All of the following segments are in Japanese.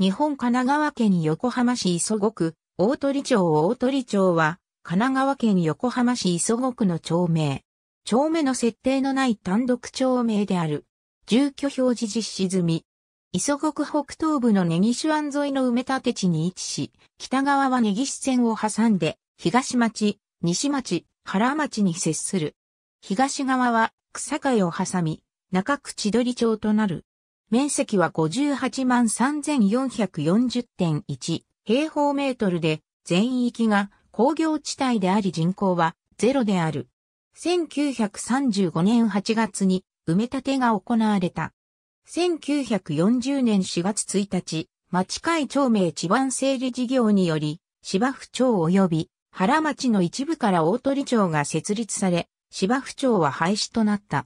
日本神奈川県横浜市磯子区、大鳥町大鳥町は、神奈川県横浜市磯子区の町名。町名の設定のない単独町名である。住居表示実施済み。磯子区北東部の根岸湾沿いの埋め立て地に位置し、北側は根岸線を挟んで、東町、西町、原町に接する。東側は草海を挟み、中区千鳥町となる。面積は58万3440.1平方メートルで、全域が工業地帯であり人口はゼロである。1935年8月に埋め立てが行われた。1940年4月1日、町会町名地盤整理事業により、芝府町及び原町の一部から大鳥町が設立され、芝府町は廃止となった。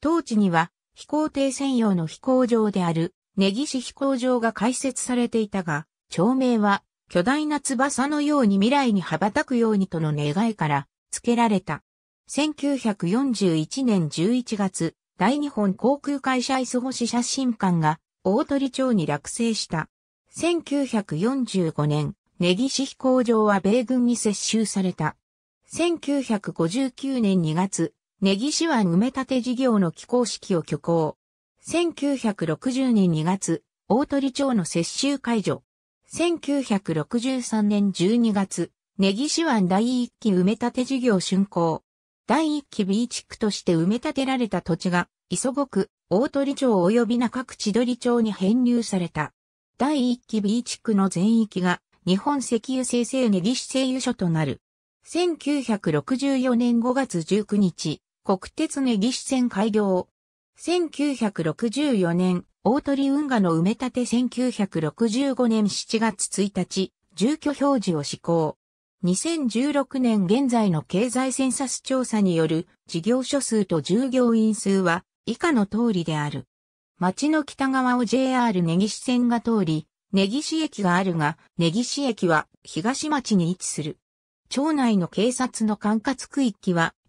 当地には飛行艇専用の飛行場である、根岸飛行場が開設されていたが、町名は、巨大な翼のように未来に羽ばたくようにとの願いから付けられた。1941年11月、大日本航空会社イス星写真館が大鳥町に落成した。1945年、根岸飛行場は米軍に接収された。1959年2月、根岸湾埋め立て事業の起工式を挙行。1960年2月、大鳥町の接収解除。1963年12月、根岸湾第1期埋め立て事業竣工。第1期 B 地区として埋め立てられた土地が、磯子大鳥町及び中区千鳥町に編入された。第1期 B 地区の全域が、日本石油生成根岸製油所となる。1964年5月19日、国鉄根岸線開業。1964年、大鳥運河の埋め立て1965年7月1日、住居表示を施行。2016年現在の経済センサス調査による事業所数と従業員数は以下の通りである。町の北側を JR 根岸線が通り、根岸駅があるが、根岸駅は東町に位置する。町内の警察の管轄区域は